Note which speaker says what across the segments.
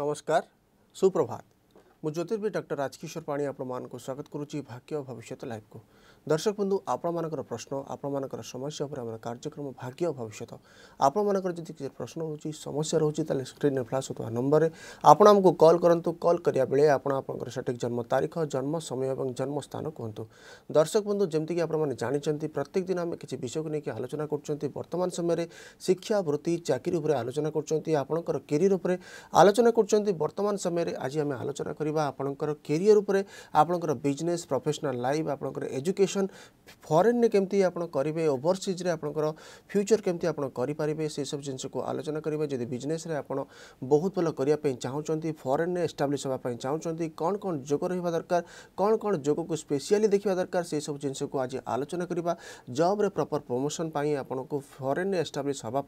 Speaker 1: নমস্কার সুপ্রভাত मु ज्योतिर्वी डर राजकिशोर पाणी आपण स्वागत करुँच भाग्य और भविष्य लाइफ को दर्शक बंधु आपण प्रश्न आपर समस्या पर कार्यक्रम भाग्य और भविष्य आपण मानी किसी प्रश्न हो समस्या रोचे स्क्रीन फ्लाश होता नंबर में आपड़ आमको कल करूँ कल कराया बेले आपर सठिक जन्म तारीख जन्म समय और जन्म स्थान कहतु दर्शक बंधु जमीक आपंटे प्रत्येक दिन आम कि विषय को लेकिन आलोचना करतमान समय शिक्षा वृत्ति चाकरी आलोचना करियर उपलोचना करतमान समय आज आम आलोचना कर आपणकर कैरियर उपर आपर बिजनेस प्रफेसनाल लाइफ आप एजुकेशन फरेन में कमी आपे ओभरसीज आपर फ्यूचर केमती आपारे से सब जिन आलोचना करेंगे जब बिजनेस बहुत भल करने चाहते फरेन में एस्टाब्लीश होगा चाहते कौन कौन जोग रहा दरकार कौन कौन जो को स्पेशली देखा दरकार से सब जिन आज आलोचना करवा जब्रे प्रपर प्रमोशन आपको फरेन में एस्टाब्लीश होगा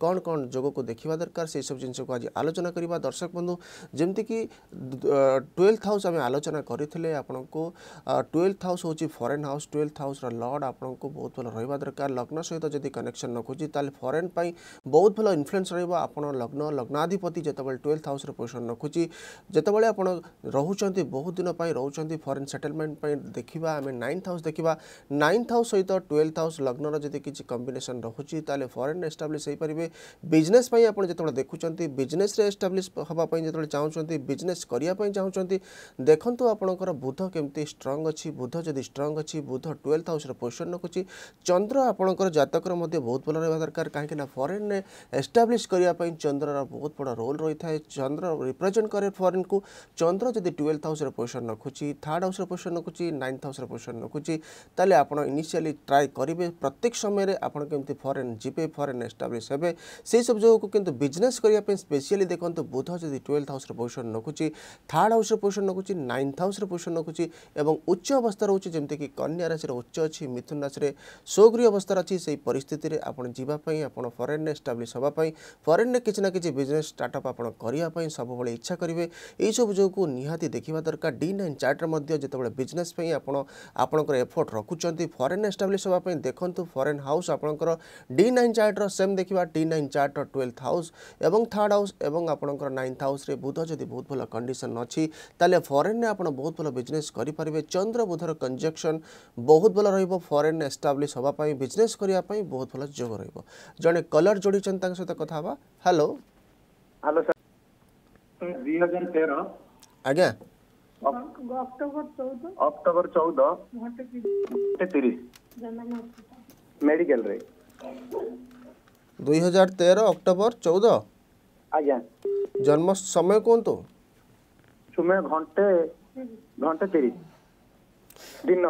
Speaker 1: कौन कौन जो को देखा दरकार से सब जिन आज आलोचना करवा दर्शक बंधु जमीक টুয়েলভ হাউস আমি আলোচনা করে আপনার টুয়েলভ হাউস হচ্ছে ফরেন হাউস টুয়েলভ হাউসর লর্ড আপনার বহুত ভাল রহবা দরকার লগ্ন সহ যদি কনেকশন রখুছি তাহলে ফরেন পাই বহুত ভাল ইনফ্লুয়েন্স রহব আপনার লগ্ন লগ্নাধিপতি যেতবে টুয়েলভ হাউসরে পজিশন রখুছি যেতবে আপনার রুচান বহু দিন রুচান ফরেন সেটেলমেন্ট দেখা আমি নাইন্থ হাউস দেখা নাইন্থ হাউস সহ টুয়েলভ হাউস লগ্নর যদি কিছু কম্বিনেসন রহুচি তাহলে ফরেন এস্টাব্লিশ হয়ে পারে বিজনেস আপনার যেত দেখুম বিজনেসে এস্টাব্লিশ হওয়া যেত চাহুমান বিজনেস করা ଚାହୁଁଛନ୍ତି ଦେଖନ୍ତୁ ଆପଣଙ୍କର ବୁଧ କେମିତି ଷ୍ଟ୍ରଙ୍ଗ ଅଛି ବୁଧ ଯଦି ଷ୍ଟ୍ରଙ୍ଗ ଅଛି ବୁଧ ଟୁଏଲ୍ଥ ହାଉସ୍ର ପୋଜିସନ୍ ରଖୁଛି ଚନ୍ଦ୍ର ଆପଣଙ୍କର ଜାତକର ମଧ୍ୟ ବହୁତ ଭଲ ରହିବା ଦରକାର କାହିଁକିନା ଫରେନ୍ରେ ଏଷ୍ଟାବ୍ଲିଶ୍ କରିବା ପାଇଁ ଚନ୍ଦ୍ରର ବହୁତ ବଡ଼ ରୋଲ୍ ରହିଥାଏ ଚନ୍ଦ୍ର ରିପ୍ରେଜେଣ୍ଟ କରେ ଫରେନ୍କୁ ଚନ୍ଦ୍ର ଯଦି ଟୁଏଲ୍ଥ ହାଉସ୍ର ପୋଜିସନ୍ ରଖୁଛି ଥାର୍ଡ଼ ହାଉସ୍ର ପୋଜିସନ୍ ରଖୁଛି ନାଇନ୍ଥ ହାଉସ୍ର ପୋଜିସନ୍ ରଖୁଛି ତାହେଲେ ଆପଣ ଇନିସିଆଲି ଟ୍ରାଏ କରିବେ ପ୍ରତ୍ୟେକ ସମୟରେ ଆପଣ କେମିତି ଫରେନ୍ ଯିବେ ଫରେନ୍ ଏଷ୍ଟାବ୍ଲିଶ୍ ହେବେ ସେହିସବୁ ଯୋଗୁଁ କିନ୍ତୁ ବିଜନେସ୍ କରିବା ପାଇଁ ସ୍ପେଶିଆଲି ଦେଖନ୍ତୁ ବୁଧ ଯଦି ଟୁଏଲ୍ଥ ହାଉସ୍ର ପୋଜିସନ୍ ରଖୁଛି ଥାର୍ଡ଼ ହାଉସ୍ରେ ପୋଜିସନ୍ ରଖୁଛି ନାଇନ୍ଥ ହାଉସ୍ରେ ପୋଜିସନ୍ ରଖୁଛି ଏବଂ ଉଚ୍ଚ ଅବସ୍ଥା ରହୁଛି ଯେମିତିକି କନ୍ୟା ରାଶିରେ ଉଚ୍ଚ ଅଛି ମିଥୁନ ରାଶିରେ ସ୍ୱଗୃହ ଅବସ୍ଥାରେ ଅଛି ସେହି ପରିସ୍ଥିତିରେ ଆପଣ ଯିବା ପାଇଁ ଆପଣ ଫରେନ୍ରେ ଏଷ୍ଟାବ୍ଲିଶ୍ ହେବା ପାଇଁ ଫରେନ୍ରେ କିଛି ନା କିଛି ବିଜନେସ୍ ଷ୍ଟାର୍ଟଅପ୍ ଆପଣ କରିବା ପାଇଁ ସବୁବେଳେ ଇଚ୍ଛା କରିବେ ଏହିସବୁ ଯୋଗୁଁ ନିହାତି ଦେଖିବା ଦରକାର ଡି ନାଇନ୍ ଚାର୍ଟରେ ମଧ୍ୟ ଯେତେବେଳେ ବିଜନେସ୍ ପାଇଁ ଆପଣ ଆପଣଙ୍କର ଏଫର୍ଟ ରଖୁଛନ୍ତି ଫରେନ୍ ଏଷ୍ଟାବ୍ଲିଶ୍ ହେବା ପାଇଁ ଦେଖନ୍ତୁ ଫରେନ୍ ହାଉସ୍ ଆପଣଙ୍କର ଡି ନାଇନ୍ ଚାର୍ଟର ସେମ୍ ଦେଖିବା ଟି ନାଇନ୍ ଚାର୍ଟର ଟୁଏଲ୍ଥ ହାଉସ୍ ଏବଂ ଥାର୍ଡ଼ ହାଉସ୍ ଏବଂ ଆପଣଙ୍କର ନାଇନ୍ଥ ହାଉସ୍ରେ ବୁଧ ଯଦି ବହୁତ ଭଲ କଣ୍ଡିସନ୍ ଅଛି তাহলে ফরেন্রে আপনার বহু ভালো বিজনেস করে পারবে চন্দ্র বুধর কনজকশন বহু ভালো রহব ফরেন এস্টাবলিশ হওয়া বিজনেস করা বহু ভালো যোগ রহব জনে কলর যোড়িছেন তাঙ্ক সহ কথা হওয়া হ্যালো হ্যালো স্যার
Speaker 2: দুই হাজার তের আজ্ঞা অক্টোবর চৌদ অক্টোবর চৌদ
Speaker 1: তিরিশ মেডিকাল রে দুই হাজার তের অক্টোবর চৌদ আজ্ঞা জন্ম সময় কুহতু सुमे घंटे घंटे तीस दिन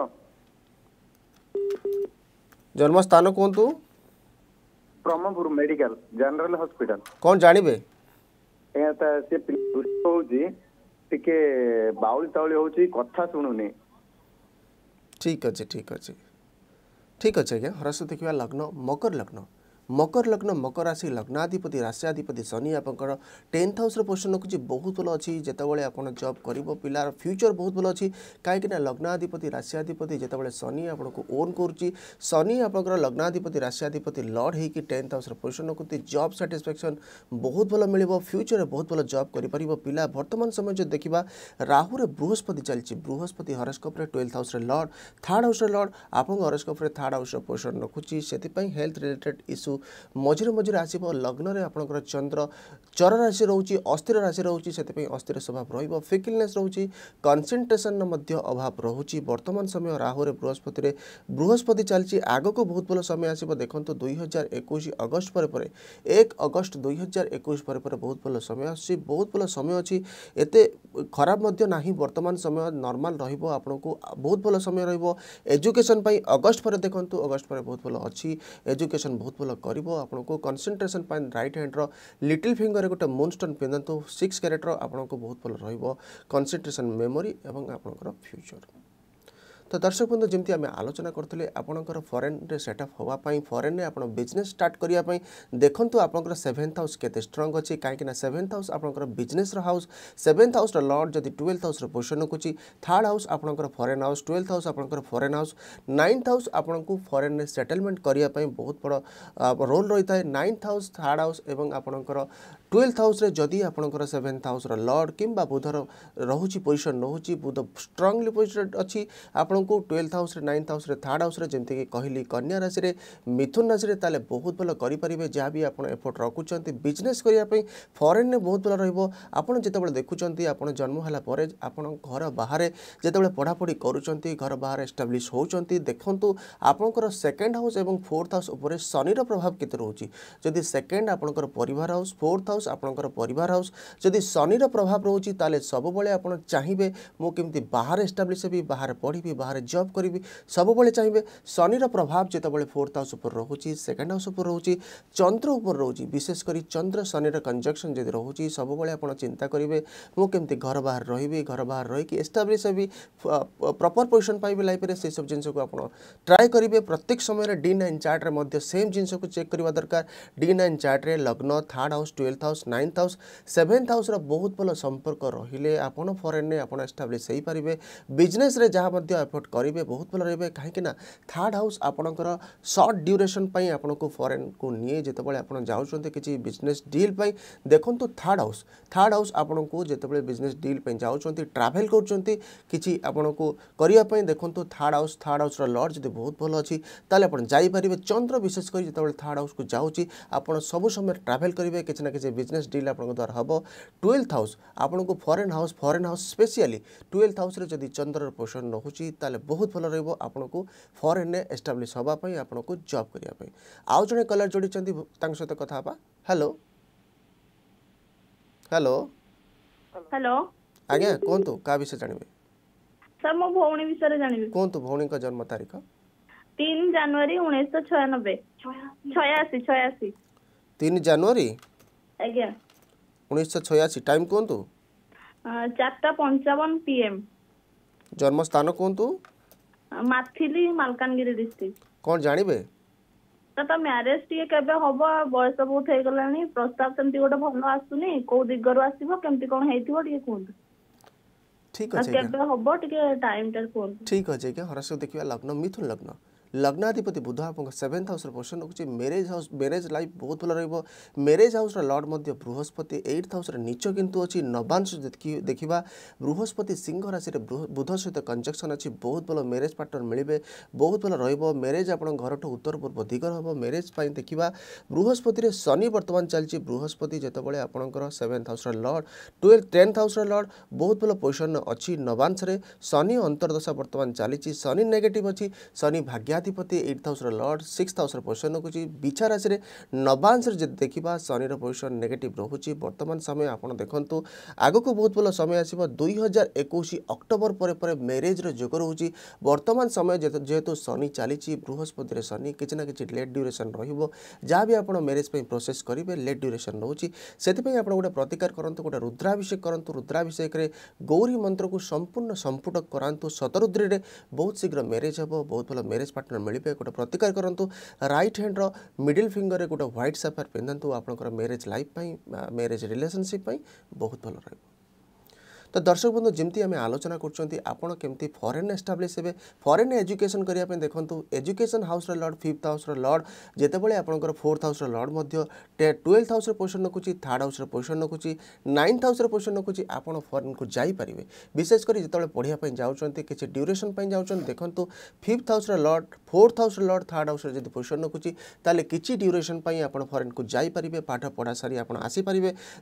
Speaker 1: जन्मस्थान कहतु
Speaker 2: ब्रह्मपुर मेडिकल जनरल हॉस्पिटल कौन जानवे टे बाउली तौली हूँ कथा शुणुनि
Speaker 1: ठीक अच्छे ठीक अच्छे ठीक अच्छे अज्ञा हरस देखा लग्न मकर लग्न मकर लग्न मकर राशि लग्नाधिपति राशियाधिपति शनि आप टेन्थ हाउस पोजिशन रखुच्छी बहुत भल अच्छी जितेबाला आपड़ जब कर पिलार फ्यूचर बहुत भल अच्छी कहीं लग्नाधिपति राशियाधिपति जितेबाला शनि आपको ओन कर शनि आपंकर लग्नाधिपति राशियाधिपति लड हो टेन्थ हाउस पोजिशन रखुति जब साटिस्फेक्शन बहुत भल मिल फ्यूचर बहुत भल जब कर पिला बर्तमान समय जो देखा राहु बृहस्पति चलती बृहस्पति हरस्कोप्रे twelfth house lord third house lord आप हरस्कोप्रे थार्ड हाउस पोजिशन रखुच्छी से हेल्थ रिलेटेड इश्यू মঝিরে মঝিরে আসব লগ্নরে আপনার চন্দ্র চর রাশি রয়েছে অস্থির রাশি রয়েছে সেপাই অস্থির স্বভাব রহব ফিকিলনেস রয়েছে কনসেনট্রেসন অভাব রয়েছে বর্তমান সময় রাহুরে বৃহস্পতিরে বৃহস্পতি চালছে আগক বহুত ভাল সময় আসব দেখুন দুই হাজার একুশ অগস্ট পরে পরে এক অগস্ট দুই হাজার একুশ পরে পরে বহুত ভাল সময় আসছে বহুত ভাল সময় অছি এতে খারাপ না বর্তমান সময় নর্মাল রহব আপনার বহুত ভাল সময় রহব এজুকেশন পাই অগস্ট পরে দেখুন অগস্ট পরে বহুত ভাল অছি এজুকেশন বহুত ভাল କରିବ ଆପଣଙ୍କୁ କନସେନ୍ଟ୍ରେସନ୍ ପାଇଁ ରାଇଟ୍ ହ୍ୟାଣ୍ଡର ଲିଟିଲ୍ ଫିଙ୍ଗରରେ ଗୋଟେ ମୁନ୍ଷ୍ଟୋନ୍ ପିନ୍ଧନ୍ତୁ ସିକ୍ସ କ୍ୟାରେଟ୍ର ଆପଣଙ୍କୁ ବହୁତ ଭଲ ରହିବ କନସେନ୍ଟ୍ରେସନ୍ ମେମୋରି ଏବଂ ଆପଣଙ୍କର ଫ୍ୟୁଚର୍ তো দর্শক বন্ধু যেমন আমি আলোচনা করলে আপনার ফরেন্রে সেটআপ হওয়া ফরেন্রে আপনার বিজনেস স্টার্ট করা দেখুন আপনার সেভেন্থ হাউস কে স্ট্রং অছি কিন্তু না সেভেন্থ হাউস আপনার বিজনেসর হাউস সেভেন্থ হাউসর লর্ড যদি টুয়েলভ হাউসর পোজিশন রকুচি থার্ড হাউস আপনার ফরেন হাউস টুয়েলভ হাউস আপনার ফরেন হাউস নাইন্থ হাউস আপনার ফরেন্রে সেটেলমেন্ট করা বহু বড় রোল রয়ে থাকে নাইন্থ হাউস থার্ড হাউস এবং আপনার টুয়েলভ হাউসে যদি আপনার সেভেন্থ হাউসর লর্ড কিংবা বুধর রয়েছে পজিশন রয়েছে বুধ স্ট্রংলি পজিশন অছি আপনার টুয়েলভ হাউসে নাইন্থ হাউসে থার্ড হাউসে যেমি কহিলি কন্যা রাশি মিথুন রাশি তাহলে বহুত ভাল করে যা বি আপনার এফোর্ট রকুচার বিজনেস করা ফরেন্রে বহুত ভাল রহব আপনার যেতবে দেখুম আপনার জন্ম হল পরে আপনার ঘর বাহারে যেতবে পড়াপড়ি করছেন ঘর বাহারে এস্টাব্লিশ হচ্ছেন দেখুন আপনার সেকেন্ড হাউস এবং ফোর্থ হাউস উপরে শনির প্রভাব কেতে রয়েছে যদি সেকেন্ড আপনার পরিবার হাউস ফোর্থ হাউস हाउस आपणकर पर हाउस जदि शनि प्रभाव रोचे तेल सब चाहिए मुझे बाहर एस्टाब्लीश हो बाहर पढ़ी बाहर जब करी सब चाहिए शनि प्रभाव जितेबाला फोर्थ हाउस पर रोचे सेकेंड हाउस पर रोचे चंद्र उपर रोच विशेषकर चंद्र शनि कंजक्शन जब रोच सब चिंता करेंगे मुझे कमी घर बाहर रही घर बाहर रही एस्टाब्लीश हो प्रपर पोजिशन पाइबे लाइफ में से सब जिन ट्राए करेंगे प्रत्येक समय डी नाइन चार्ट्रे सेम जिनको चेक करवा दरकार डी नाइन चार्ट्रे लग्न third house twelfth house house ninth house seventh হাউসর বহুত ভাল সম্পর্ক রহলে আপনার ফরেন্রে আপনার এস্টাব্লিশ হয়ে পারে বিজনেসরে যা এফোর্ট করবে বহুত ভাল রহবে কিনা থার্ড হাউস আপনার সর্ট ডিউরেসন আপনার ফরেন কু নিয়ে যেতবে আপনার যাচ্ছেন কিছু বিজনেস ডিল দেখুন থার্ড হাউস থার্ড হাউস আপনার যেতবে বিজনেস ডিল যাচ্ছেন ট্রাভেল করছেন কিছু আপনার করা দেখুন থার্ড হাউস থার্ড হাউসর লর্ড যদি বহুত ভাল অছি তাহলে আপনার যাইপারে চন্দ্র বিশেষ করে যেতবে থার্ড হাউস যাচ্ছি আপনার সবু সময় ট্রাভেল করবে কিছু না কিছু ବିଜନେସ୍ ଡିଲ୍ ଆପଣଙ୍କ ଦ୍ୱାରା ହେବ ଟୁଏଲ୍ଥ ହାଉସ୍ ଆପଣଙ୍କୁ foreign house foreign house specially twelfth ହାଉସ୍ରେ ଯଦି ଚନ୍ଦ୍ରର ପୋଷଣ ରହୁଛି ତାହେଲେ ବହୁତ ଭଲ ରହିବ ଆପଣଙ୍କୁ ଫରେନ୍ରେ ଏଷ୍ଟାବ୍ଲିଶ୍ ହେବା ପାଇଁ ଆପଣଙ୍କୁ ଜବ୍ କରିବା ପାଇଁ ଆଉ ଜଣେ କଲର୍ ଯୋଡ଼ିଛନ୍ତି ତାଙ୍କ ସହିତ କଥା ହେବା ହ୍ୟାଲୋ ହ୍ୟାଲୋ ହ୍ୟାଲୋ ଆଜ୍ଞା କୁହନ୍ତୁ କାହା ବିଷୟ ଜାଣିବେ ସାର୍ ମୋ ଭଉଣୀ ବିଷୟରେ ଜାଣିବି କୁହନ୍ତୁ ଭଉଣୀଙ୍କ ଜନ୍ମ ତାରିଖ
Speaker 2: ତିନି ଜାନୁଆରୀ ଉଣେଇଶହ ଛୟାନବେ ଛୟାଅଶୀ ଛୟାଅଶୀ
Speaker 1: ତିନି ଜାନୁଆରୀ ଆଜ୍ଞା ଉଣେଇଶହ ଛୟାଅଶୀ ଟାଇମ୍ କୁହନ୍ତୁ
Speaker 2: ଚାରିଟା ପଞ୍ଚାବନ ପିଏମ୍
Speaker 1: ଜନ୍ମସ୍ଥାନ କୁହନ୍ତୁ
Speaker 2: ମାଥିଲି ମାଲକାନଗିରି ଡିଷ୍ଟ୍ରିକ୍ଟ କ'ଣ ଜାଣିବେ ତା ମ୍ୟାରେଜ ଟିକେ କେବେ ହବ ବୟସ ବହୁତ ହେଇଗଲାଣି ପ୍ରସ୍ତାବ ସେମିତି ଗୋଟେ ଭଲ ଆସୁନି କୋଉ ଦିଗରୁ ଆସିବ କେମିତି କ'ଣ ହେଇଥିବ ଟିକେ କୁହନ୍ତୁ
Speaker 1: ଠିକ ଅଛି କେବେ
Speaker 2: ହବ ଟିକେ ଟାଇମଟା କୁହନ୍ତୁ
Speaker 1: ଠିକ ଅଛି ଆଜ୍ଞା ହରାସ ଦେଖିବା ଲଗ୍ନ ମିଥୁନ ଲଗ୍ନ ଲଗ୍ନାଧିପତି ବୁଧ ଆପଣଙ୍କ ସେଭେନ୍ଥ ହାଉସ୍ର ପୋଜିସନ୍ ରଖୁଛି ମ୍ୟାରେଜ୍ ହାଉସ୍ ମ୍ୟାରେଜ୍ ଲାଇଫ୍ ବହୁତ ଭଲ ରହିବ ମ୍ୟାରେଜ୍ ହାଉସ୍ର ଲର୍ଡ଼ ମଧ୍ୟ ବୃହସ୍ପତି ଏଇଟ୍ ହାଉସ୍ରେ ନିଚ କିନ୍ତୁ ଅଛି ନବାଂଶ ଦେଖିବା ବୃହସ୍ପତି ସିଂହ ରାଶିରେ ବୁଧ ସହିତ କଞ୍ଜକ୍ସନ୍ ଅଛି ବହୁତ ଭଲ ମ୍ୟାରେଜ୍ ପାର୍ଟନର୍ ମିଳିବେ ବହୁତ ଭଲ ରହିବ ମ୍ୟାରେଜ୍ ଆପଣଙ୍କ ଘରଠୁ ଉତ୍ତର ପୂର୍ବ ଦିଗର ହେବ ମ୍ୟାରେଜ୍ ପାଇଁ ଦେଖିବା ବୃହସ୍ପତିରେ ଶନି ବର୍ତ୍ତମାନ ଚାଲିଛି ବୃହସ୍ପତି ଯେତେବେଳେ ଆପଣଙ୍କର ସେଭେନ୍ଥ ହାଉସ୍ର ଲର୍ଡ଼ ଟୁଏଲ୍ଥ ଟେନ୍ଥ ହାଉସ୍ର ଲର୍ଡ଼ ବହୁତ ଭଲ ପୋଜିସନ୍ ଅଛି ନବାଂଶରେ ଶନି ଅନ୍ତର୍ଦଶା ବର୍ତ୍ତମାନ ଚାଲିଛି ଶନି ନେଗେଟିଭ୍ ଅଛି ଶନି ଭାଗ୍ୟା ଲଗ୍ନାଧିପତି ଏଇଟ୍ ହାଉସ୍ର ଲର୍ଡ଼ ସିକ୍ସ ହାଉସ୍ର ପୋଜିସନ୍ ରଖୁଛି ବିଛା ରାଶିରେ ନବାଂଶରେ ଯଦି ଦେଖିବା ଶନିର ପୋଜିସନ୍ ନେଗେଟିଭ୍ ରହୁଛି ବର୍ତ୍ତମାନ ସମୟ ଆପଣ ଦେଖନ୍ତୁ ଆଗକୁ ବହୁତ ଭଲ ସମୟ ଆସିବ ଦୁଇ ହଜାର ଏକୋଇଶ ଅକ୍ଟୋବର ପରେ ପରେ ମ୍ୟାରେଜ୍ର ଯୋଗ ରହୁଛି ବର୍ତ୍ତମାନ ସମୟ ଯେହେତୁ ଶନି ଚାଲିଛି ବୃହସ୍ପତିରେ ଶନି କିଛି ନା କିଛି ଲେଟ୍ ଡ୍ୟୁରେସନ୍ ରହିବ ଯାହା ବି ଆପଣ ମ୍ୟାରେଜ୍ ପାଇଁ ପ୍ରୋସେସ୍ କରିବେ ଲେଟ୍ ଡ୍ୟୁରେସନ୍ ରହୁଛି ସେଥିପାଇଁ ଆପଣ ଗୋଟେ ପ୍ରତିକାର କରନ୍ତୁ ଗୋଟେ ରୁଦ୍ରାଭିଷେକ କରନ୍ତୁ ରୁଦ୍ରାଭିଷେକରେ ଗୌରୀ ମନ୍ତ୍ରକୁ ସମ୍ପୂର୍ଣ୍ଣ ସମ୍ପୁଟ କରାନ୍ତୁ ଶତରୁଦ୍ରୀରେ ବହୁତ ଶୀଘ୍ର ମ୍ୟାରେଜ୍ ହେବ ବହୁତ ଭଲ ମ୍ୟାରେଜ୍ ପାର୍ଟନର আপনার মিলবে গোটে প্রতিকার করতু রাইট হ্যান্ডর মিডিল ফিঙ্গরে গোটে হোয়াইট সাফার পিধু আপনার ম্যারেজ লাইফ ম্যারেজ রিলেসনশিপ বহুত ভালো রহব তো দর্শক বন্ধু যেমি আমি আলোচনা করছেন আপনার কমিটি ফরেন এস্টাবলিশ হবে ফরেন এজুকেশন করা দেখুন education house lord fifth house lord যেতবে আপনার ফোর্থ হাউস হাউসর লর্ড টুয়েলভ হাউস পোজিশন রকুচি থার্ড হাউস পোজিশন রকুচি নাইন্থ হাউস পোজিশন রকুচি আপনার ফরেন ফরেনকু যাইপারে বিশেষ করে যেতবে পড়া যাচ্ছেন কিছু ড্যুরেসন যাচ্ছেন দেখুন fifth house lord fourth house lord third house যদি পোজিশন রকুচি তাহলে কিছু ড্যুরেসন আপনার ফরেন ফরেনকু যাইপারে পাঠ পড়া সারি আপনার আসিপারে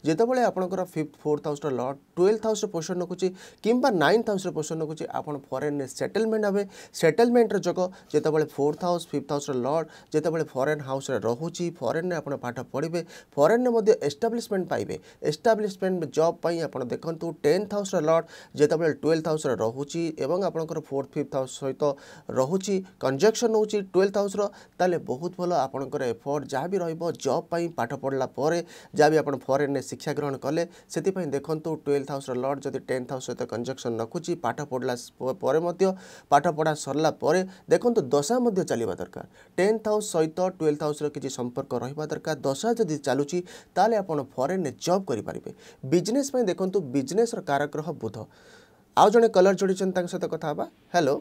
Speaker 1: যেতবে আপনার fifth fourth house lord twelve house position ରଖୁଛି କିମ୍ବା ନାଇନ୍ଥ ହାଉସ୍ର ପୋର୍ସନ୍ ରଖୁଛି ଆପଣ ଫରେନ୍ରେ ସେଟେଲମେଣ୍ଟ ହେବେ ସେଟେଲମେଣ୍ଟର ଯୋଗ ଯେତେବେଳେ ଫୋର୍ଥ ହାଉସ୍ ଫିଫ୍ଥ ହାଉସ୍ର ଲର୍ଡ଼ ଯେତେବେଳେ ଫରେନ୍ ହାଉସ୍ରେ ରହୁଛି ଫରେନ୍ରେ ଆପଣ ପାଠ ପଢ଼ିବେ ଫରେନ୍ରେ ମଧ୍ୟ ଏଷ୍ଟାବ୍ଲିଶମେଣ୍ଟ ପାଇବେ ଏଷ୍ଟାବ୍ଲିଶମେଣ୍ଟ ଜବ୍ ପାଇଁ ଆପଣ ଦେଖନ୍ତୁ ଟେନ୍ଥ ହାଉସ୍ର ଲର୍ଡ଼ ଯେତେବେଳେ ଟୁଏଲ୍ଥ ହାଉସ୍ରେ ରହୁଛି ଏବଂ ଆପଣଙ୍କର ଫୋର୍ଥ ଫିଫ୍ଥ ହାଉସ୍ ସହିତ ରହୁଛି କଞ୍ଜକ୍ସନ୍ ହେଉଛି ଟୁଏଲ୍ଥ ହାଉସ୍ର ତାହେଲେ ବହୁତ ଭଲ ଆପଣଙ୍କର ଏଫର୍ଟ ଯାହା ବି ରହିବ ଜବ୍ ପାଇଁ ପାଠ ପଢ଼ିଲା ପରେ ଯାହା ବି ଆପଣ ଫରେନ୍ରେ ଶିକ୍ଷା ଗ୍ରହଣ କଲେ ସେଥିପାଇଁ ଦେଖନ୍ତୁ ଟୁଏଲ୍ଥ ହାଉସ୍ର ଲର୍ଡ଼ ଯଦି ଟେନ୍ ହାଉସ୍ ସହିତ କଞ୍ଜକ୍ସନ୍ ରଖୁଛି ପାଠ ପଢ଼ିଲା ପରେ ମଧ୍ୟ ପାଠ ପଢ଼ା ସରିଲା ପରେ ଦେଖନ୍ତୁ ଦଶା ମଧ୍ୟ ଚାଲିବା ଦରକାର ଟେନ୍ଥ ହାଉସ୍ ସହିତ ଟୁଏଲ୍ଥ ହାଉସ୍ର କିଛି ସମ୍ପର୍କ ରହିବା ଦରକାର ଦଶା ଯଦି ଚାଲୁଛି ତାହେଲେ ଆପଣ ଫରେନ୍ରେ ଜବ୍ କରିପାରିବେ ବିଜନେସ୍ ପାଇଁ ଦେଖନ୍ତୁ ବିଜନେସ୍ର କାରଗ୍ରହ ବୁଧ ଆଉ ଜଣେ କଲର୍ ଯୋଡ଼ିଛନ୍ତି ତାଙ୍କ ସହିତ କଥା ହେବା ହ୍ୟାଲୋ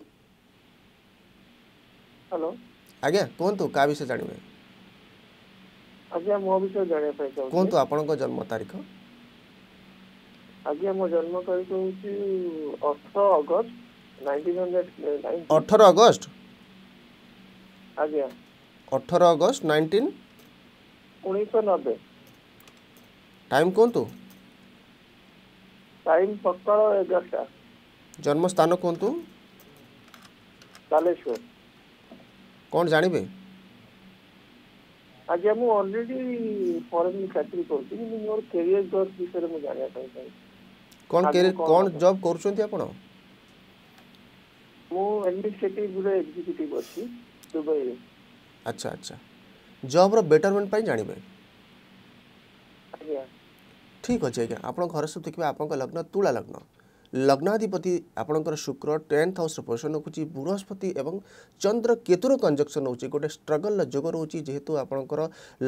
Speaker 1: ହ୍ୟାଲୋ ଆଜ୍ଞା କୁହନ୍ତୁ କାହା ବିଷୟ ଜାଣିବେ ଆଜ୍ଞା ମୋ
Speaker 2: ବିଷୟ ଜାଣିବା ପାଇଁ କୁହନ୍ତୁ ଆପଣଙ୍କ ଜନ୍ମ ତାରିଖ ଆଜ୍ଞା ମୋ ଜନ୍ମ ତାରିଖ ହେଉଛି ଅଠର ଅଗଷ୍ଟ
Speaker 1: ଅଠର ଅଗଷ୍ଟ ଆଜ୍ଞା ଅଠର ଅଗଷ୍ଟ ନାଇନଟିନ୍ ଉଣେଇଶହ ନବେ ଟାଇମ୍ କୁହନ୍ତୁ
Speaker 2: ଟାଇମ୍ ସକାଳ ଏଗାରଟା
Speaker 1: ଜନ୍ମ ସ୍ଥାନ କୁହନ୍ତୁ ବାଲେଶ୍ୱର କ'ଣ ଜାଣିବେ
Speaker 2: ଆଜ୍ଞା ମୁଁ ଅଲରେଡ଼ି ଫରେନ୍ ଚାକିରି କରୁଛି କିନ୍ତୁ ମୋର କେରିୟର ଗ୍ରୋଥ୍ ବିଷୟରେ ମୁଁ ଜାଣିବା ପାଇଁ ଚାହୁଁଛି
Speaker 1: কোন ক্যারিয়ার কোন জব করছেন আপনি
Speaker 2: মু অ্যাডমিনিস্ট্রেটিভ রে এক্সিকিউটিভ আছি দুবাই রে
Speaker 1: আচ্ছা আচ্ছা জব র বেটারমেন্ট পাই জানিবে ঠিক আছে আজ্ঞা আপনার ঘর সব দেখবে আপনার লগ্ন তুলা লগ্ন ଲଗ୍ନାଧିପତି ଆପଣଙ୍କର ଶୁକ୍ର ଟେନ୍ଥ ହାଉସ୍ର ପୋଜିସନ୍ ରଖୁଛି ବୃହସ୍ପତି ଏବଂ ଚନ୍ଦ୍ର କେତୁର କଞ୍ଜକ୍ସନ୍ ହେଉଛି ଗୋଟେ ଷ୍ଟ୍ରଗଲ୍ର ଯୋଗ ରହୁଛି ଯେହେତୁ ଆପଣଙ୍କର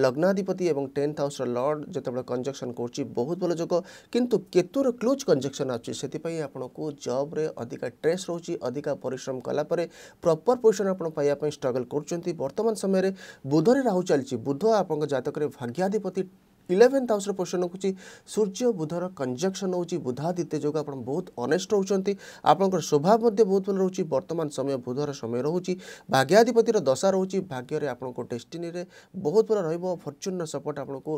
Speaker 1: ଲଗ୍ନାଧିପତି ଏବଂ ଟେନ୍ଥ ହାଉସ୍ର ଲର୍ଡ଼ ଯେତେବେଳେ କଞ୍ଜକ୍ସନ୍ କରୁଛି ବହୁତ ଭଲ ଯୋଗ କିନ୍ତୁ କେତୁର କ୍ଲୋଜ୍ କଞ୍ଜକ୍ସନ୍ ଆସୁଛି ସେଥିପାଇଁ ଆପଣଙ୍କୁ ଜବ୍ରେ ଅଧିକା ଟ୍ରେସ୍ ରହୁଛି ଅଧିକା ପରିଶ୍ରମ କଲାପରେ ପ୍ରପର୍ ପୋଜିସନ୍ ଆପଣ ପାଇବା ପାଇଁ ଷ୍ଟ୍ରଗଲ୍ କରୁଛନ୍ତି ବର୍ତ୍ତମାନ ସମୟରେ ବୁଧରେ ରାହୁ ଚାଲିଛି ବୁଧ ଆପଣଙ୍କ ଜାତକରେ ଭାଗ୍ୟାଧିପତି ଇଲେଭେନ୍ଥ ହାଉସ୍ର ପୋଜିସନ୍ ରଖୁଛି ସୂର୍ଯ୍ୟ ବୁଧର କଞ୍ଜକ୍ସନ୍ ହେଉଛି ବୁଧାଦିତ୍ୟ ଯୋଗୁଁ ଆପଣ ବହୁତ ଅନେଷ୍ଟ ରହୁଛନ୍ତି ଆପଣଙ୍କର ସ୍ୱଭାବ ମଧ୍ୟ ବହୁତ ଭଲ ରହୁଛି ବର୍ତ୍ତମାନ ସମୟ ବୁଧର ସମୟ ରହୁଛି ଭାଗ୍ୟାଧିପତିର ଦଶା ରହୁଛି ଭାଗ୍ୟରେ ଆପଣଙ୍କ ଡେଷ୍ଟିନିରେ ବହୁତ ଭଲ ରହିବ ଫର୍ଚ୍ୟୁନ୍ର ସପୋର୍ଟ ଆପଣଙ୍କୁ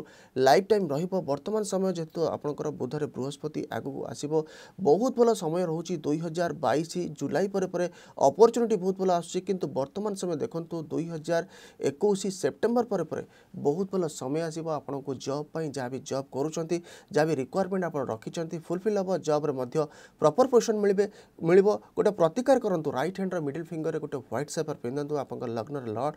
Speaker 1: ଲାଇଫ୍ ଟାଇମ୍ ରହିବ ବର୍ତ୍ତମାନ ସମୟ ଯେହେତୁ ଆପଣଙ୍କର ବୁଧରେ ବୃହସ୍ପତି ଆଗକୁ ଆସିବ ବହୁତ ଭଲ ସମୟ ରହୁଛି ଦୁଇ ହଜାର ବାଇଶ ଜୁଲାଇ ପରେ ପରେ ଅପରଚ୍ୟୁନିଟି ବହୁତ ଭଲ ଆସୁଛି କିନ୍ତୁ ବର୍ତ୍ତମାନ ସମୟ ଦେଖନ୍ତୁ ଦୁଇ ହଜାର ଏକୋଇଶ ସେପ୍ଟେମ୍ବର ପରେ ପରେ ବହୁତ ଭଲ ସମୟ ଆସିବ ଆପଣଙ୍କୁ ଜବ୍ जब जहाँ भी जब करुँच जहाँ भी रिक्वयरमेंट आप रखिंट फुलफिल हम जब्रे प्रपर पोजिशन मिले मिल गोटे प्रतिकार करूँ रईट हैंड्र मिडिल फिंगर गोटे ह्वैट सेपर पिंधु आप लग्न लड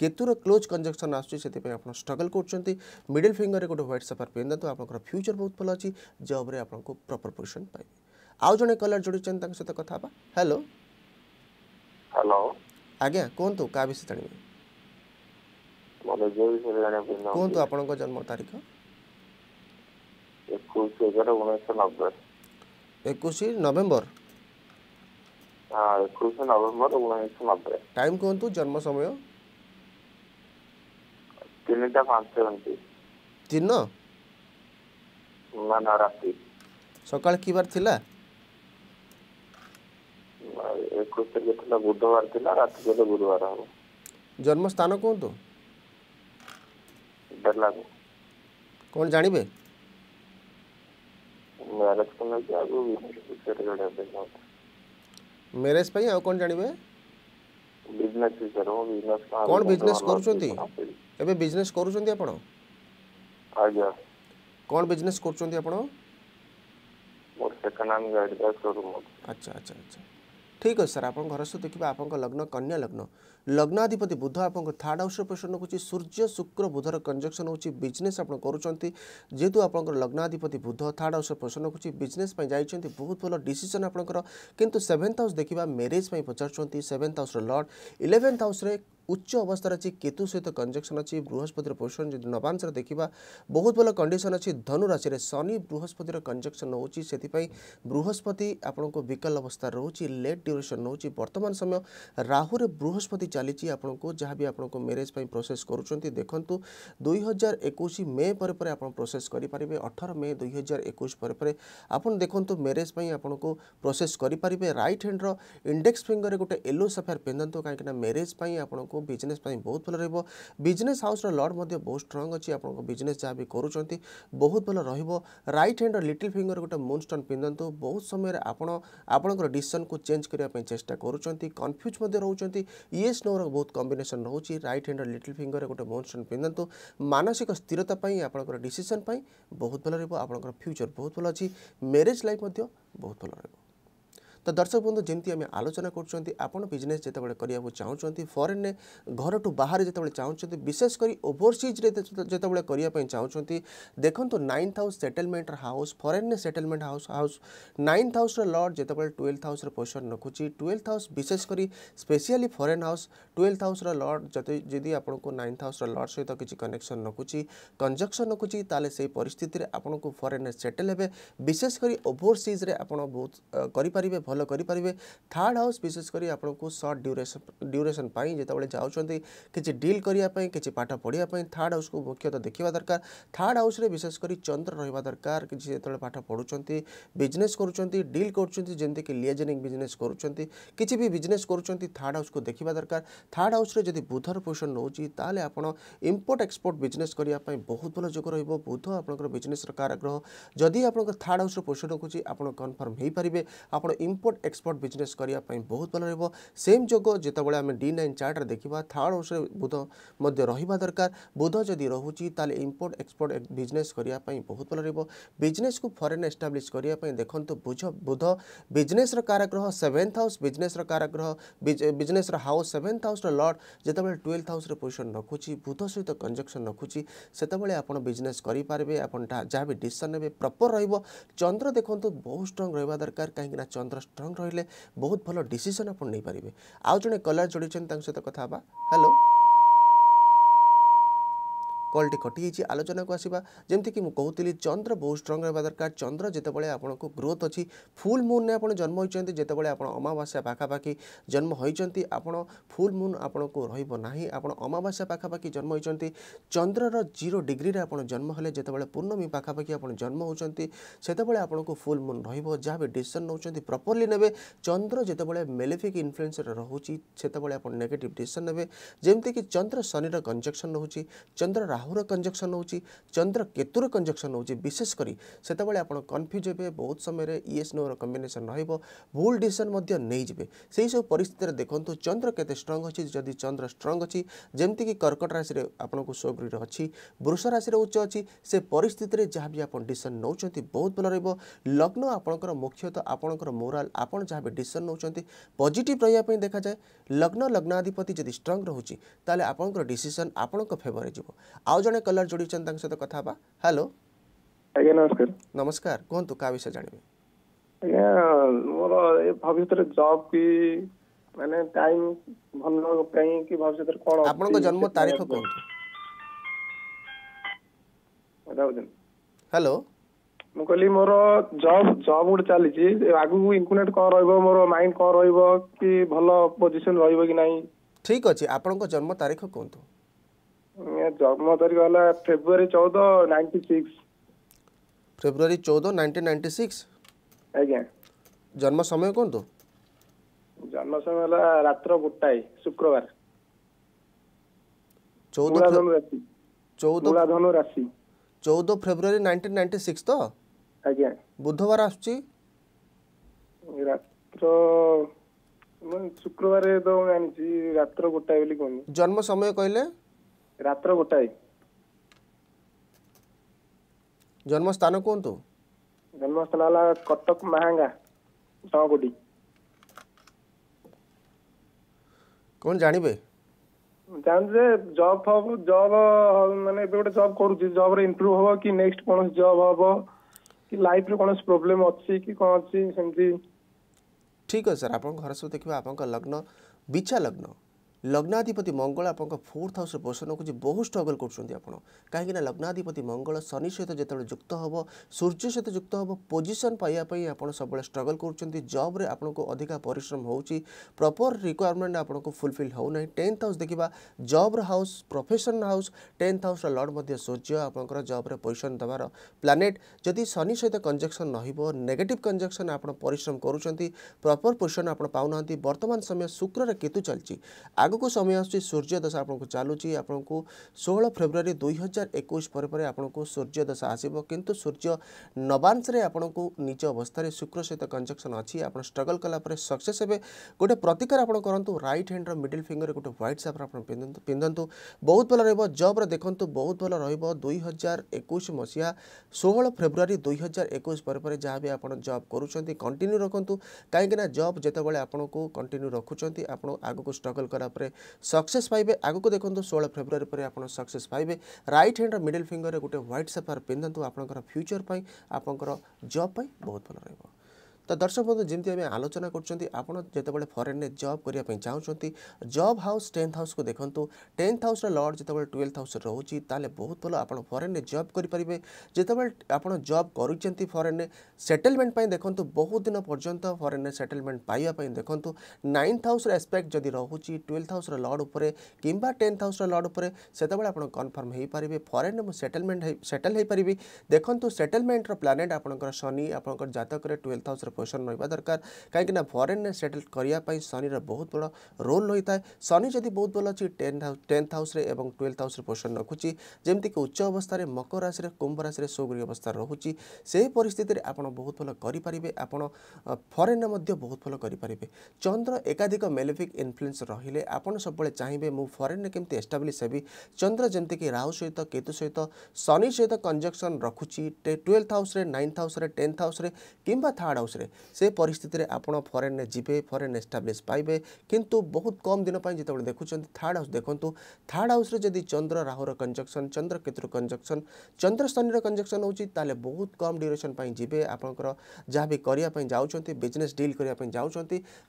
Speaker 1: केतुर क्लोज कंजक्शन आसपाई आप स्ट्रगल कर मिडिल फिंगर गोटे ह्वैट सेपर पिंधतु आप फ्यूचर बहुत भल अच्छी जब्रे आप प्रपर पोजिशन पाइबे आउ जे कलर जोड़ी सहित कथा हेलो हेलो आज्ञा कहतु क्या विषय जाणी
Speaker 2: ମନେ ଯୋଉ ବିଷୟରେ ଜାଣିବା ପାଇଁ କୁହନ୍ତୁ
Speaker 1: ଆପଣଙ୍କ ଜନ୍ମ ତାରିଖ
Speaker 2: ଏକୋଇଶ ଏଗାର ଉଣେଇଶହ ନବେ
Speaker 1: ଏକୋଇଶ ନଭେମ୍ବର
Speaker 2: ଏକୋଇଶ ନଭେମ୍ବର ଉଣେଇଶହ ନବେ
Speaker 1: ଟାଇମ୍ କୁହନ୍ତୁ ଜନ୍ମ ସମୟ
Speaker 2: ତିନିଟା ପାଞ୍ଚ ଘଣ୍ଟି ଦିନ ନା
Speaker 1: ନା ରାତି ସକାଳ କି ବାର ଥିଲା
Speaker 2: ଏକୋଇଶ ତାରିଖ ଥିଲା ବୁଧବାର ଥିଲା ରାତି ବେଳେ ଗୁରୁବାର ହବ
Speaker 1: ଜନ୍ମ ସ୍ଥାନ କୁହନ୍ତୁ सेंटर लागो कौन जानिबे
Speaker 2: मैरिज को ना जागो बिजनेस से करना है
Speaker 1: मैरिज पई आ कौन जानिबे
Speaker 2: बिजनेस से करो बिजनेस का कौन बिजनेस करू करछंती
Speaker 1: एबे बिजनेस करू करूछंती आपण गया कौन बिजनेस करू करछंती आपण
Speaker 2: मोर सेकंड हैंड गाड़ी का शोरूम अच्छा अच्छा अच्छा
Speaker 1: ଠିକ୍ ଅଛି ସାର୍ ଆପଣଙ୍କ ଘରସ୍ଥ ଦେଖିବା ଆପଣଙ୍କ ଲଗ୍ନ କନ୍ୟା ଲଗ୍ନ ଲଗ୍ନାଧିପତି ବୁଧ ଆପଣଙ୍କ ଥାର୍ଡ଼ ହାଉସ୍ର ପୋଜିସନ୍ ରଖୁଛି ସୂର୍ଯ୍ୟ ଶୁକ୍ର ବୁଧର କଞ୍ଜକ୍ସନ୍ ହେଉଛି ବିଜନେସ୍ ଆପଣ କରୁଛନ୍ତି ଯେହେତୁ ଆପଣଙ୍କର ଲଗ୍ନାଧିପତି ବୁଧ ଥାର୍ଡ଼ ହାଉସ୍ର ପୋଜିସନ୍ ରଖୁଛି ବିଜନେସ୍ ପାଇଁ ଯାଇଛନ୍ତି ବହୁତ ଭଲ ଡିସିସନ୍ ଆପଣଙ୍କର କିନ୍ତୁ ସେଭେନ୍ଥ ହାଉସ୍ ଦେଖିବା ମ୍ୟାରେଜ୍ ପାଇଁ ପଚାରୁଛନ୍ତି ସେଭେନ୍ଥ ହାଉସ୍ର ଲର୍ଡ଼ ଇଲେଭେନ୍ଥ ହାଉସ୍ରେ उच्च अवस्था अच्छी केतु सहित कंजक्शन अच्छी बृहस्पतिर पोषण जो नवांश देखा बहुत भल कंडीशन अच्छी धनुराशि शनि बृहस्पतिर कंजक्शन होती बृहस्पति आपण विकल अवस्था रोचे लेट ड्यूरेसन रोच बर्तमान समय राहु बृहस्पति चली जहाँ भी आप मेरेज प्रोसेस कर देखु दुई हजार एक मे पर प्रोसेस करेंगे अठर मे दुई हजार एक आप देखते मेरेज को प्रोसेस करेंगे रईट हैंड रिंडेक्स फिंगर गोटे येलो सफेयर पिंधतु कहीं मेरेज आपको ଆପଣଙ୍କୁ ବିଜନେସ୍ ପାଇଁ ବହୁତ ଭଲ ରହିବ ବିଜନେସ୍ ହାଉସ୍ର ଲର୍ଡ଼ ମଧ୍ୟ ବହୁତ ଷ୍ଟ୍ରଙ୍ଗ ଅଛି ଆପଣଙ୍କ ବିଜନେସ୍ ଯାହା ବି କରୁଛନ୍ତି ବହୁତ ଭଲ ରହିବ ରାଇଟ୍ ହ୍ୟାଣ୍ଡର ଲିଟିଲ୍ ଫିଙ୍ଗର ଗୋଟେ ମୁନ୍ ଷ୍ଟୋନ୍ ପିନ୍ଧନ୍ତୁ ବହୁତ ସମୟରେ ଆପଣ ଆପଣଙ୍କର ଡିସିସନ୍କୁ ଚେଞ୍ଜ କରିବା ପାଇଁ ଚେଷ୍ଟା କରୁଛନ୍ତି କନଫ୍ୟୁଜ୍ ମଧ୍ୟ ରହୁଛନ୍ତି ଇଏସ୍ ନୋର ବହୁତ କମ୍ବିନେସନ୍ ରହୁଛି ରାଇଟ୍ ହ୍ୟାଣ୍ଡର ଲିଟିଲ୍ ଫିଙ୍ଗରରେ ଗୋଟେ ମୁନ୍ ଷ୍ଟୋନ୍ ପିନ୍ଧନ୍ତୁ ମାନସିକ ସ୍ଥିରତା ପାଇଁ ଆପଣଙ୍କର ଡିସିସନ୍ ପାଇଁ ବହୁତ ଭଲ ରହିବ ଆପଣଙ୍କର ଫ୍ୟୁଚର୍ ବହୁତ ଭଲ ଅଛି ମ୍ୟାରେଜ୍ ଲାଇଫ୍ ମଧ୍ୟ ବହୁତ ଭଲ ରହିବ ତ ଦର୍ଶକ ବନ୍ଧୁ ଯେମିତି ଆମେ ଆଲୋଚନା କରୁଛନ୍ତି ଆପଣ ବିଜନେସ୍ ଯେତେବେଳେ କରିବାକୁ ଚାହୁଁଛନ୍ତି ଫରେନ୍ରେ ଘରଠୁ ବାହାରେ ଯେତେବେଳେ ଚାହୁଁଛନ୍ତି ବିଶେଷ କରି ଓଭରସିଜ୍ରେ ଯେତେବେଳେ କରିବା ପାଇଁ ଚାହୁଁଛନ୍ତି ଦେଖନ୍ତୁ ନାଇନ୍ଥ ହାଉସ୍ ସେଟେଲମେଣ୍ଟର ହାଉସ୍ ଫରେନ୍ରେ ସେଟେଲମେଣ୍ଟ ହାଉସ୍ ହାଉସ୍ ନାଇନ୍ଥ ହାଉସ୍ର ଲର୍ଡ଼ ଯେତେବେଳେ ଟୁଏଲ୍ଥ ହାଉସ୍ର ପୋଜିସନ୍ ରଖୁଛି ଟୁଏଲ୍ଥ ହାଉସ୍ ବିଶେଷ କରି ସ୍ପେସିଆଲି ଫରେନ୍ ହାଉସ୍ ଟୁଏଲ୍ଥ ହାଉସ୍ର ଲର୍ଡ଼ ଯଦି ଯଦି ଆପଣଙ୍କୁ ନାଇନ୍ଥ ହାଉସ୍ର ଲର୍ଡ଼ ସହିତ କିଛି କନେକ୍ସନ୍ ରଖୁଛି କଞ୍ଜକ୍ସନ୍ ରଖୁଛି ତାହେଲେ ସେହି ପରିସ୍ଥିତିରେ ଆପଣଙ୍କୁ ଫରେନ୍ରେ ସେଟେଲ୍ ହେବେ ବିଶେଷ କରି ଓଭରସିଜ୍ରେ ଆପଣ ବହୁତ କରିପାରିବେ ଭଲ ଭଲ କରିପାରିବେ ଥାର୍ଡ଼ ହାଉସ୍ ବିଶେଷ କରି ଆପଣଙ୍କୁ ସର୍ଟ ଡ୍ୟୁରେସନ୍ ଡ୍ୟୁରେସନ୍ ପାଇଁ ଯେତେବେଳେ ଯାଉଛନ୍ତି କିଛି ଡିଲ୍ କରିବା ପାଇଁ କିଛି ପାଠ ପଢ଼ିବା ପାଇଁ ଥାର୍ଡ଼ ହାଉସ୍କୁ ମୁଖ୍ୟତଃ ଦେଖିବା ଦରକାର ଥାର୍ଡ଼ ହାଉସ୍ରେ ବିଶେଷ କରି ଚନ୍ଦ୍ର ରହିବା ଦରକାର କିଛି ଯେତେବେଳେ ପାଠ ପଢ଼ୁଛନ୍ତି ବିଜନେସ୍ କରୁଛନ୍ତି ଡିଲ୍ କରୁଛନ୍ତି ଯେମିତିକି ଲିଏଜନିଂ ବିଜନେସ୍ କରୁଛନ୍ତି କିଛି ବି ବିଜନେସ୍ କରୁଛନ୍ତି ଥାର୍ଡ଼ ହାଉସ୍କୁ ଦେଖିବା ଦରକାର ଥାର୍ଡ଼ ହାଉସ୍ରେ ଯଦି ବୁଧର ପୋଜିସନ୍ ନେଉଛି ତାହେଲେ ଆପଣ ଇମ୍ପୋର୍ଟ ଏକ୍ସପୋର୍ଟ ବିଜନେସ୍ କରିବା ପାଇଁ ବହୁତ ଭଲ ଯୋଗ ରହିବ ବୁଧ ଆପଣଙ୍କର ବିଜନେସ୍ର କାରାଗ୍ରହ ଯଦି ଆପଣଙ୍କର ଥାର୍ଡ଼ ହାଉସ୍ର ପୋଜିସନ୍ ରଖୁଛି ଆପଣ କନଫର୍ମ ହୋଇପାରିବେ ଆପଣ ଇମ୍ପୋର୍ଟ ଇମ୍ପୋର୍ଟ ଏକ୍ସପୋର୍ଟ ବିଜନେସ୍ କରିବା ପାଇଁ ବହୁତ ଭଲ ରହିବ ସେମ୍ ଯୋଗ ଯେତେବେଳେ ଆମେ ଡି ନାଇନ୍ ଚାର୍ଟରେ ଦେଖିବା ଥାର୍ଡ଼ ହାଉସ୍ରେ ବୁଧ ମଧ୍ୟ ରହିବା ଦରକାର ବୁଧ ଯଦି ରହୁଛି ତାହେଲେ ଇମ୍ପୋର୍ଟ ଏକ୍ସପୋର୍ଟ ବିଜନେସ୍ କରିବା ପାଇଁ ବହୁତ ଭଲ ରହିବ ବିଜନେସ୍କୁ ଫରେନ୍ ଏଷ୍ଟାବ୍ଲିଶ୍ କରିବା ପାଇଁ ଦେଖନ୍ତୁ ବୁଝ ବୁଧ ବିଜନେସ୍ର କାରାଗ୍ରହ ସେଭେନ୍ଥ ହାଉସ୍ ବିଜନେସ୍ର କାରାଗ୍ରହ ବିଜନେସ୍ର ହାଉସ୍ ସେଭେନ୍ଥ ହାଉସ୍ର ଲର୍ଡ଼ ଯେତେବେଳେ ଟୁଏଲ୍ଥ ହାଉସ୍ରେ ପୋଜିସନ୍ ରଖୁଛି ବୁଧ ସହିତ କଞ୍ଜକ୍ସନ୍ ରଖୁଛି ସେତେବେଳେ ଆପଣ ବିଜନେସ୍ କରିପାରିବେ ଆପଣ ଯାହା ବି ଡିସିସନ୍ ନେବେ ପ୍ରପର୍ ରହିବ ଚନ୍ଦ୍ର ଦେଖନ୍ତୁ ବହୁତ ଷ୍ଟ୍ରଙ୍ଗ ରହିବା ଦରକାର କାହିଁକିନା ଚନ୍ଦ୍ର ଷ୍ଟ୍ରଙ୍ଗ ରହିଲେ ବହୁତ ଭଲ ଡିସିସନ୍ ଆପଣ ନେଇପାରିବେ ଆଉ ଜଣେ କଲର୍ ଯୋଡ଼ିଛନ୍ତି ତାଙ୍କ ସହିତ କଥା ହେବା ହ୍ୟାଲୋ কলটি কটিযাই আলোচনা আসবা যেমিকি কুলি চন্দ্র বহু স্ট্রং রহবা দরকার চন্দ্র যেতবে আপনার গ্রোথ অছি ফুল মুন্রে আপনার জন্ম হয়েছেন যেতবে আপনার অমাবাস্যা পাখাপাখি জন্ম হয়েছেন আপনার ফুল মুন আপনার রহব না আপনার অমাবাস্যা পাখাপাখি জন্ম হয়েছেন চন্দ্রর জিরো ডিগ্রিরে আপনার জন্ম হলে যেতবে পূর্ণমী পাখাপাখি আপনার জন্ম হচ্ছেন সেতবে আপনার ফুল মুন রহব যা বি ডিসিশন নেছেন প্রপরলি নেবে চন্দ্র যেতবে মেলেফিক ইনফ্লুয়েন্সরে রয়েছে সেতবে আপনার নেগেটিভ ডিসিশন নেবে যেমিকি চন্দ্র শনির কনজকশন রয়েছে চন্দ্র ରାହୁର କଞ୍ଜକ୍ସନ୍ ହେଉଛି ଚନ୍ଦ୍ର କେତୁର କଞ୍ଜକ୍ସନ୍ ହେଉଛି ବିଶେଷ କରି ସେତେବେଳେ ଆପଣ କନଫ୍ୟୁଜ୍ ହେବେ ବହୁତ ସମୟରେ ଇଏସ୍ ନୋର କମ୍ବିନେସନ୍ ରହିବ ଭୁଲ ଡିସିସନ୍ ମଧ୍ୟ ନେଇଯିବେ ସେହିସବୁ ପରିସ୍ଥିତିରେ ଦେଖନ୍ତୁ ଚନ୍ଦ୍ର କେତେ ଷ୍ଟ୍ରଙ୍ଗ ଅଛି ଯଦି ଚନ୍ଦ୍ର ଷ୍ଟ୍ରଙ୍ଗ ଅଛି ଯେମିତିକି କର୍କଟ ରାଶିରେ ଆପଣଙ୍କୁ ସ୍ୱଗୃହରେ ଅଛି ବୃଷ ରାଶିରେ ଉଚ୍ଚ ଅଛି ସେ ପରିସ୍ଥିତିରେ ଯାହା ବି ଆପଣ ଡିସିସନ୍ ନେଉଛନ୍ତି ବହୁତ ଭଲ ରହିବ ଲଗ୍ନ ଆପଣଙ୍କର ମୁଖ୍ୟତଃ ଆପଣଙ୍କର ମୋରାଲ୍ ଆପଣ ଯାହା ବି ଡିସିସନ୍ ନେଉଛନ୍ତି ପଜିଟିଭ୍ ରହିବା ପାଇଁ ଦେଖାଯାଏ ଲଗ୍ନ ଲଗ୍ନାଧିପତି ଯଦି ଷ୍ଟ୍ରଙ୍ଗ ରହୁଛି ତାହେଲେ ଆପଣଙ୍କର ଡିସିସନ୍ ଆପଣଙ୍କ ଫେଭରରେ ଯିବ ଆଉ ଜଣେ କଲର ଯୋଡ଼ିଛନ୍ତି ତାଙ୍କ ସହିତ କଥା ହେବା ହ୍ୟାଲୋ ଆଜ୍ଞା ନମସ୍କାର ନମସ୍କାର କୁହନ୍ତୁ କାହା ବିଷୟ ଜାଣିବେ
Speaker 2: ଆଜ୍ଞା ମୋର ଏ ଭବିଷ୍ୟତରେ ଜବ୍ କି ମାନେ ଟାଇମ୍ ଭଲ ପାଇଁ କି ଭବିଷ୍ୟତରେ କ'ଣ ଆପଣଙ୍କ ଜନ୍ମ ତାରିଖ କୁହନ୍ତୁ ହ୍ୟାଲୋ ମୁଁ କହିଲି ମୋର ଜବ୍ ଜବ୍ ଗୋଟେ ଚାଲିଛି ଆଗକୁ ଇନକ୍ୟୁନେଟ୍ କ'ଣ ରହିବ ମୋର ମାଇଣ୍ଡ କ'ଣ ରହିବ କି ଭଲ ପୋଜିସନ୍ ରହିବ କି ନାହିଁ
Speaker 1: ଠିକ୍ ଅଛି ଆପଣଙ୍କ ଜନ୍ମ ତାରିଖ କୁହନ୍ତୁ
Speaker 2: ଜନ୍ମ ତାରିଖ ହେଲା ଫେବୃଆରୀ ଚଉଦ
Speaker 1: ନାଇଣ୍ଟି ସିକ୍ସ ଫେବୃଆରୀ ଚଉଦ ନାଇଣ୍ଟିନ୍ ନାଇଣ୍ଟି ସିକ୍ସ ଆଜ୍ଞା ଜନ୍ମ ସମୟ କୁହନ୍ତୁ
Speaker 2: ଜନ୍ମ ସମୟ ହେଲା ରାତ୍ର ଗୋଟାଏ ଶୁକ୍ରବାର
Speaker 1: ଚଉଦ ଚଉଦ ଧନୁ ରାଶି ଚଉଦ ଫେବୃଆରୀ ନାଇଣ୍ଟିନ୍ ନାଇଣ୍ଟି ସିକ୍ସ ତ ଆଜ୍ଞା ବୁଧବାର ଆସୁଛି
Speaker 2: ରାତ୍ର ଶୁକ୍ରବାର ତ ମୁଁ ଜାଣିଛି ରାତ୍ର ଗୋଟାଏ ବୋଲି କୁହନ୍ତି ଜନ୍ମ ସମୟ କହିଲେ ରାତ୍ର ଗୋଟାଏ
Speaker 1: ଜନ୍ମସ୍ଥାନ କୁହନ୍ତୁ
Speaker 2: ଜନ୍ମସ୍ଥାନ ହେଲା କଟକ ମାହାଙ୍ଗା ସଅଗୁଡ଼ି କ'ଣ ଜାଣିବେ ଜାଣୁଛୁ ଯେ ଜବ୍ ଫବ୍ ଜବ୍ ମାନେ ଏବେ ଗୋଟେ ଜବ୍ କରୁଛି ଜବ୍ରେ
Speaker 1: ଇମ୍ପ୍ରୁଭ୍ ହବ କି ନେକ୍ସଟ କୌଣସି ଜବ୍ ହବ କି ଲାଇଫ୍ରେ କୌଣସି ପ୍ରୋବ୍ଲେମ୍ ଅଛି କି କ'ଣ ଅଛି ସେମିତି ଠିକ୍ ଅଛି ସାର୍ ଆପଣଙ୍କ ଘର ସବୁ ଦେଖିବା ଆପଣଙ୍କ ଲଗ୍ନ ବିଛା ଲଗ୍ନ ଲଗ୍ନାଧିପତି ମଙ୍ଗଳ ଆପଣଙ୍କ ଫୋର୍ଥ ହାଉସ୍ରେ ପୋଷଣ ରଖୁଛି ବହୁ ଷ୍ଟ୍ରଗଲ୍ କରୁଛନ୍ତି ଆପଣ କାହିଁକିନା ଲଗ୍ନାଧିପତି ମଙ୍ଗଳ ଶନି ସହିତ ଯେତେବେଳେ ଯୁକ୍ତ ହେବ ସୂର୍ଯ୍ୟ ସହିତ ଯୁକ୍ତ ହେବ ପୋଜିସନ୍ ପାଇବା ପାଇଁ ଆପଣ ସବୁବେଳେ ଷ୍ଟ୍ରଗଲ୍ କରୁଛନ୍ତି ଜବ୍ରେ ଆପଣଙ୍କୁ ଅଧିକା ପରିଶ୍ରମ ହେଉଛି ପ୍ରପର୍ ରିକ୍ୱାରମେଣ୍ଟ ଆପଣଙ୍କୁ ଫୁଲଫିଲ୍ ହେଉନାହିଁ ଟେନ୍ଥ ହାଉସ୍ ଦେଖିବା ଜବ୍ର ହାଉସ୍ ପ୍ରଫେସନ୍ ହାଉସ୍ ଟେନ୍ଥ ହାଉସ୍ର ଲର୍ଡ଼ ମଧ୍ୟ ସୂର୍ଯ୍ୟ ଆପଣଙ୍କର ଜବ୍ରେ ପୋଜିସନ୍ ଦେବାର ପ୍ଲାନେଟ୍ ଯଦି ଶନି ସହିତ କଞ୍ଜକ୍ସନ୍ ରହିବ ନେଗେଟିଭ୍ କଞ୍ଜକ୍ସନ୍ ଆପଣ ପରିଶ୍ରମ କରୁଛନ୍ତି ପ୍ରପର୍ ପୋଜିସନ୍ ଆପଣ ପାଉନାହାନ୍ତି ବର୍ତ୍ତମାନ ସମୟ ଶୁକ୍ରରେ କେତୁ ଚାଲିଛି ଆଗକୁ ସମୟ ଆସୁଛି ସୂର୍ଯ୍ୟ ଦଶା ଆପଣଙ୍କୁ ଚାଲୁଛି ଆପଣଙ୍କୁ ଷୋହଳ ଫେବୃଆରୀ ଦୁଇ ହଜାର ଏକୋଇଶ ପରେ ପରେ ଆପଣଙ୍କୁ ସୂର୍ଯ୍ୟ ଦଶା ଆସିବ କିନ୍ତୁ ସୂର୍ଯ୍ୟ ନବାଂଶରେ ଆପଣଙ୍କୁ ନିଜ ଅବସ୍ଥାରେ ଶୁକ୍ର ସହିତ କଞ୍ଜକ୍ସନ୍ ଅଛି ଆପଣ ଷ୍ଟ୍ରଗଲ୍ କଲା ପରେ ସକ୍ସେସ୍ ହେବେ ଗୋଟେ ପ୍ରତିକାର ଆପଣ କରନ୍ତୁ ରାଇଟ୍ ହ୍ୟାଣ୍ଡର ମିଡିଲ୍ ଫିଙ୍ଗର ଗୋଟେ ହ୍ୱାଇଟ୍ ସାର୍ଫ ଆପଣ ପିନ୍ଧନ୍ତୁ ପିନ୍ଧନ୍ତୁ ବହୁତ ଭଲ ରହିବ ଜବ୍ର ଦେଖନ୍ତୁ ବହୁତ ଭଲ ରହିବ ଦୁଇ ହଜାର ଏକୋଇଶ ମସିହା ଷୋହଳ ଫେବୃଆରୀ ଦୁଇ ହଜାର ଏକୋଇଶ ପରେ ପରେ ଯାହା ବି ଆପଣ ଜବ୍ କରୁଛନ୍ତି କଣ୍ଟିନ୍ୟୁ ରଖନ୍ତୁ କାହିଁକିନା ଜବ୍ ଯେତେବେଳେ ଆପଣଙ୍କୁ କଣ୍ଟିନ୍ୟୁ ରଖୁଛନ୍ତି ଆପଣ ଆଗକୁ ଷ୍ଟ୍ରଗଲ୍ କଲା ପରେ ପରେ ସକ୍ସେସ୍ ପାଇବେ ଆଗକୁ ଦେଖନ୍ତୁ ଷୋହଳ ଫେବୃଆରୀ ପରେ ଆପଣ ସକ୍ସେସ୍ ପାଇବେ ରାଇଟ୍ ହ୍ୟାଣ୍ଡର ମିଡିଲ୍ ଫିଙ୍ଗରରେ ଗୋଟେ ହ୍ୱାଇଟ୍ ସେଫାର ପିନ୍ଧନ୍ତୁ ଆପଣଙ୍କର ଫ୍ୟୁଚର୍ ପାଇଁ ଆପଣଙ୍କର ଜବ୍ ପାଇଁ ବହୁତ ଭଲ ରହିବ ତ ଦର୍ଶକ ବନ୍ଧୁ ଯେମିତି ଆମେ ଆଲୋଚନା କରୁଛନ୍ତି ଆପଣ ଯେତେବେଳେ ଫରେନ୍ରେ ଜବ୍ କରିବା ପାଇଁ ଚାହୁଁଛନ୍ତି ଜବ୍ ହାଉସ୍ ଟେନ୍ଥ ହାଉସ୍କୁ ଦେଖନ୍ତୁ ଟେନ୍ଥ ହାଉସ୍ର ଲର୍ଡ଼ ଯେତେବେଳେ ଟୁଏଲ୍ଥ ହାଉସ୍ରେ ରହୁଛି ତାହେଲେ ବହୁତ ଭଲ ଆପଣ ଫରେନ୍ରେ ଜବ୍ କରିପାରିବେ ଯେତେବେଳେ ଆପଣ ଜବ୍ କରୁଛନ୍ତି ଫରେନ୍ରେ ସେଟେଲମେଣ୍ଟ ପାଇଁ ଦେଖନ୍ତୁ ବହୁତ ଦିନ ପର୍ଯ୍ୟନ୍ତ ଫରେନ୍ରେ ସେଟେଲମେଣ୍ଟ ପାଇବା ପାଇଁ ଦେଖନ୍ତୁ ନାଇନ୍ଥ ହାଉସ୍ର ଆସ୍ପେକ୍ଟ ଯଦି ରହୁଛି ଟୁଏଲ୍ଥ ହାଉସ୍ର ଲର୍ଡ଼ ଉପରେ କିମ୍ବା ଟେନ୍ଥ ହାଉସ୍ର ଲର୍ଡ଼ ଉପରେ ସେତେବେଳେ ଆପଣ କନଫର୍ମ ହୋଇପାରିବେ ଫରେନ୍ରେ ମୁଁ ସେଟେଲମେଣ୍ଟ ସେଟେଲ୍ ହୋଇପାରିବି ଦେଖନ୍ତୁ ସେଟେଲମେଣ୍ଟର ପ୍ଲାନେଟ୍ ଆପଣଙ୍କର ଶନି ଆପଣଙ୍କର ଜାତକରେ ଟୁଏଲ୍ଥ ହାଉସ୍ର ପୋଜିସନ୍ ରହିବା ଦରକାର କାହିଁକିନା ଫରେନ୍ରେ ସେଟେଲ୍ କରିବା ପାଇଁ ଶନିର ବହୁତ ବଡ଼ ରୋଲ୍ ରହିଥାଏ ଶନି ଯଦି ବହୁତ ଭଲ ଅଛି ଟେନ୍ଥ ହାଉସ୍ ଟେନ୍ଥ ହାଉସ୍ରେ ଏବଂ ଟୁଏଲ୍ଥ ହାଉସ୍ରେ ପୋଜିସନ୍ ରଖୁଛି ଯେମିତିକି ଉଚ୍ଚ ଅବସ୍ଥାରେ ମକର ରାଶିରେ କୁମ୍ଭ ରାଶିରେ ସୌଗୁରୀ ଅବସ୍ଥା ରହୁଛି ସେହି ପରିସ୍ଥିତିରେ ଆପଣ ବହୁତ ଭଲ କରିପାରିବେ ଆପଣ ଫରେନ୍ରେ ମଧ୍ୟ ବହୁତ ଭଲ କରିପାରିବେ ଚନ୍ଦ୍ର ଏକାଧିକ ମେଲିଫିକ୍ ଇନଫ୍ଲୁଏନ୍ସ ରହିଲେ ଆପଣ ସବୁବେଳେ ଚାହିଁବେ ମୁଁ ଫରେନ୍ରେ କେମିତି ଏଷ୍ଟାବ୍ଲିଶ୍ ହେବି ଚନ୍ଦ୍ର ଯେମିତିକି ରାହୁ ସହିତ କେତୁ ସହିତ ଶନି ସହିତ କଞ୍ଜକ୍ସନ୍ ରଖୁଛି ଟୁଏଲ୍ଥ ହାଉସ୍ରେ ନାଇନ୍ଥ ହାଉସ୍ରେ ଟେନ୍ଥ ହାଉସ୍ରେ କିମ୍ବା ଥାର୍ଡ଼ ହାଉସ୍ରେ से परिस्थिति आपड़ फरेन जी फरेन एस्टाब्लीश पाइबे किंतु बहुत कम दिन जो देखुं थार्ड हाउस देखूँ थार्ड हाउस जदि चंद्र राहुर कंजक्शन चंद्र केतुर कंजक्शन चंद्र शनि कंजक्शन होने बहुत कम ड्यूरेसन जी आपंकर जहाँ भी करने जाऊँच डिल करने जाऊँच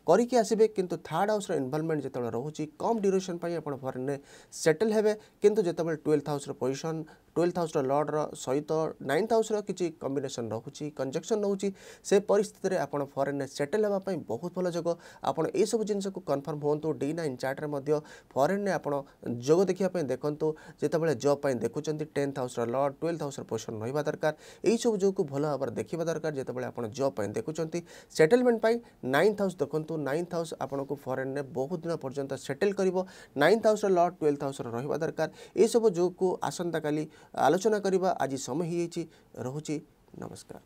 Speaker 1: करके आसवे कितु थार्ड हाउस इनभल्वमेंट जो रोचे कम ड्यूरेसन आप फरेन सेटल होते कि जो twelfth house position twelve thousand लड्र सहित नाइन थाउजेंड रिच्छ कम्बेसन रोचे कंजक्शन रोचे से पिस्थित आपड़ फरेन सेटल होगा बहुत भल जो जग सब जिन कनफर्म हूँ डी नाइन चार्ट्रे फरेन फरेन्रे आप जग देखापी देखो जितेबाला जब देखुं tenth house lord twelve house position रहा दरकार यू जो को भल भाव देखा दरकार जो आप जब देखुं सेटलमेंट नाइन थाउस देखो नाइन थाउस आपको फरेन्रे बहुत दिन पर्यटन सेटेल कर ninth house lord twelve house रहा दरकार यू जो को आसंता काली ଆଲୋଚନା କରିବା ଆଜି ସମୟ ହୋଇଯାଇଛି ରହୁଛି ନମସ୍କାର